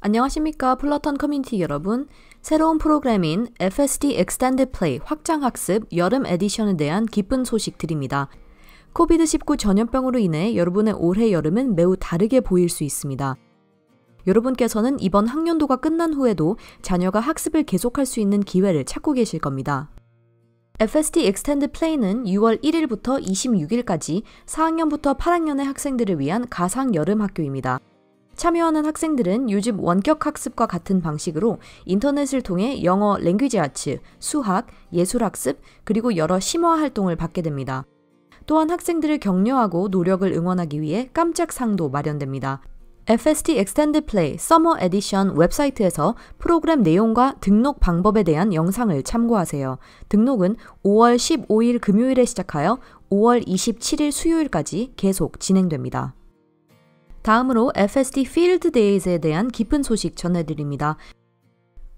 안녕하십니까 플러턴 커뮤니티 여러분. 새로운 프로그램인 FSD Extended Play 확장 학습 여름 에디션에 대한 기쁜 소식 드립니다. 코비드19 전염병으로 인해 여러분의 올해 여름은 매우 다르게 보일 수 있습니다. 여러분께서는 이번 학년도가 끝난 후에도 자녀가 학습을 계속할 수 있는 기회를 찾고 계실 겁니다. FST Extended Play는 6월 1일부터 26일까지 4학년부터 8학년의 학생들을 위한 가상 여름 학교입니다. 참여하는 학생들은 요즘 원격 학습과 같은 방식으로 인터넷을 통해 영어 랭귀지 아츠, 수학, 예술 학습, 그리고 여러 심화 활동을 받게 됩니다. 또한 학생들을 격려하고 노력을 응원하기 위해 깜짝 상도 마련됩니다. FST Extended Play Summer Edition 웹사이트에서 프로그램 내용과 등록 방법에 대한 영상을 참고하세요. 등록은 5월 15일 금요일에 시작하여 5월 27일 수요일까지 계속 진행됩니다. 다음으로 FSD 필드 데이즈에 대한 깊은 소식 전해드립니다.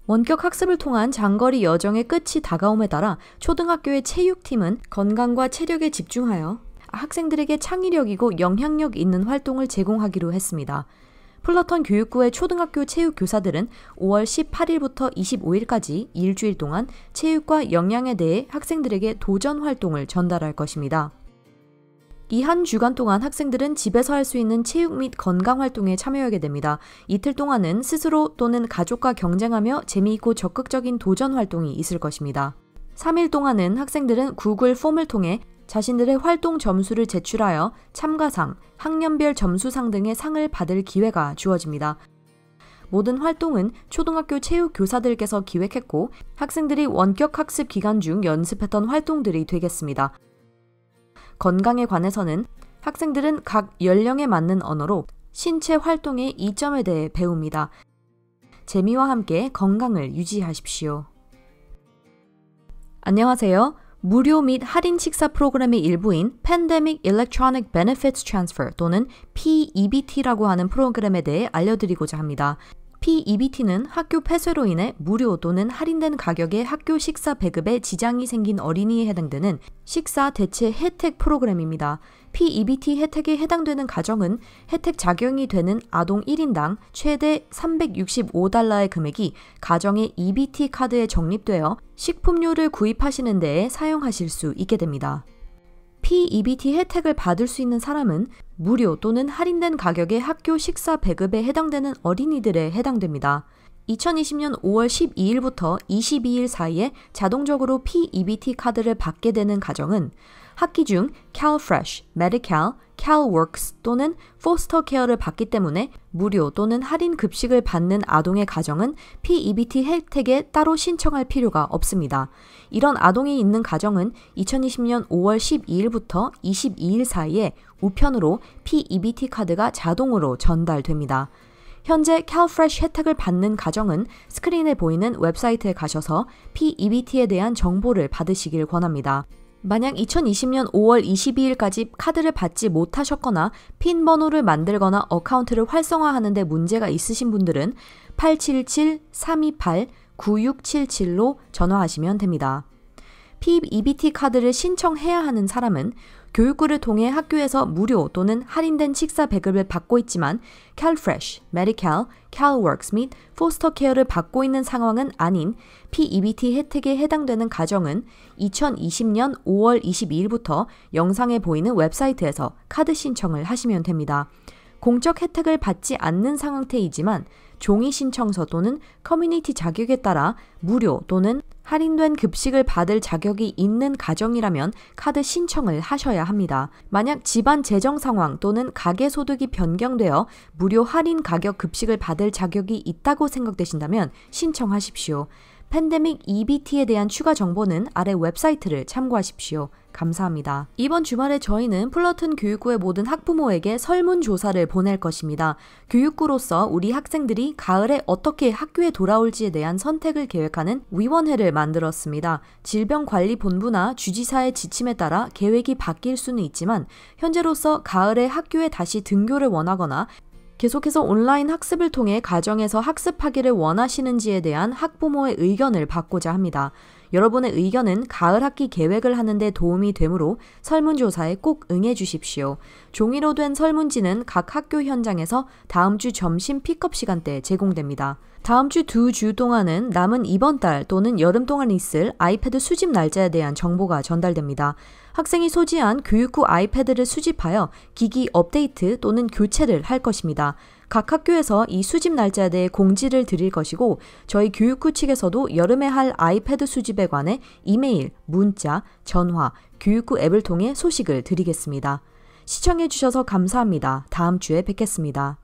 원격 학습을 통한 장거리 여정의 끝이 다가옴에 따라 초등학교의 체육팀은 건강과 체력에 집중하여 학생들에게 창의력이고 영향력 있는 활동을 제공하기로 했습니다. 플러턴 교육부의 초등학교 체육 교사들은 5월 18일부터 25일까지 일주일 동안 체육과 영양에 대해 학생들에게 도전 활동을 전달할 것입니다. 이한 주간 동안 학생들은 집에서 할 수 있는 체육 및 건강 활동에 참여하게 됩니다. 이틀 동안은 스스로 또는 가족과 경쟁하며 재미있고 적극적인 도전 활동이 있을 것입니다. 3일 동안은 학생들은 구글 폼을 통해 자신들의 활동 점수를 제출하여 참가상, 학년별 점수상 등의 상을 받을 기회가 주어집니다. 모든 활동은 초등학교 체육 교사들께서 기획했고 학생들이 원격 학습 기간 중 연습했던 활동들이 되겠습니다. 건강에 관해서는 학생들은 각 연령에 맞는 언어로 신체 활동의 이점에 대해 배웁니다. 재미와 함께 건강을 유지하십시오. 안녕하세요. 무료 및 할인 식사 프로그램의 일부인 Pandemic Electronic Benefits Transfer 또는 PEBT라고 하는 프로그램에 대해 알려드리고자 합니다. PEBT는 학교 폐쇄로 인해 무료 또는 할인된 가격의 학교 식사 배급에 지장이 생긴 어린이에 해당되는 식사 대체 혜택 프로그램입니다. PEBT 혜택에 해당되는 가정은 혜택 작용이 되는 아동 1인당 최대 365달러의 금액이 가정의 EBT 카드에 적립되어 식품료를 구입하시는 데에 사용하실 수 있게 됩니다. PEBT 혜택을 받을 수 있는 사람은 무료 또는 할인된 가격의 학교 식사 배급에 해당되는 어린이들에 해당됩니다. 2020년 5월 12일부터 22일 사이에 자동적으로 PEBT 카드를 받게 되는 가정은 학기 중 CalFresh, Medi-Cal, CalWorks 또는 포스터 케어를 받기 때문에 무료 또는 할인 급식을 받는 아동의 가정은 PEBT 혜택에 따로 신청할 필요가 없습니다. 이런 아동이 있는 가정은 2020년 5월 12일부터 22일 사이에 우편으로 PEBT 카드가 자동으로 전달됩니다. 현재 CalFresh 혜택을 받는 가정은 스크린에 보이는 웹사이트에 가셔서 PEBT에 대한 정보를 받으시길 권합니다. 만약 2020년 5월 22일까지 카드를 받지 못하셨거나 핀 번호를 만들거나 어카운트를 활성화하는 데 문제가 있으신 분들은 877-328-9677로 전화하시면 됩니다. PEBT 카드를 신청해야 하는 사람은 교육부를 통해 학교에서 무료 또는 할인된 식사 배급을 받고 있지만 CalFresh, Medi-Cal, CalWorks 및 포스터 케어를 받고 있는 상황은 아닌 PEBT 혜택에 해당되는 가정은 2020년 5월 22일부터 영상에 보이는 웹사이트에서 카드 신청을 하시면 됩니다. 공적 혜택을 받지 않는 상태이지만 종이 신청서 또는 커뮤니티 자격에 따라 무료 또는 할인된 급식을 받을 자격이 있는 가정이라면 카드 신청을 하셔야 합니다. 만약 집안 재정 상황 또는 가계 소득이 변경되어 무료 할인 가격 급식을 받을 자격이 있다고 생각되신다면 신청하십시오. 팬데믹 EBT에 대한 추가 정보는 아래 웹사이트를 참고하십시오. 감사합니다. 이번 주말에 저희는 플러튼 교육부의 모든 학부모에게 설문조사를 보낼 것입니다. 교육부로서 우리 학생들이 가을에 어떻게 학교에 돌아올지에 대한 선택을 계획하는 위원회를 만들었습니다. 질병관리본부나 주지사의 지침에 따라 계획이 바뀔 수는 있지만 현재로서 가을에 학교에 다시 등교를 원하거나 계속해서 온라인 학습을 통해 가정에서 학습하기를 원하시는지에 대한 학부모의 의견을 받고자 합니다. 여러분의 의견은 가을 학기 계획을 하는데 도움이 되므로 설문조사에 꼭 응해 주십시오. 종이로 된 설문지는 각 학교 현장에서 다음 주 점심 픽업 시간대에 제공됩니다. 다음 주 두주 주 동안은 남은 이번 달 또는 여름 동안 있을 아이패드 수집 날짜에 대한 정보가 전달됩니다. 학생이 소지한 교육 후 아이패드를 수집하여 기기 업데이트 또는 교체를 할 것입니다. 각 학교에서 이 수집 날짜에 대해 공지를 드릴 것이고 저희 교육부 측에서도 여름에 할 아이패드 수집에 관해 이메일, 문자, 전화, 교육부 앱을 통해 소식을 드리겠습니다. 시청해주셔서 감사합니다. 다음 주에 뵙겠습니다.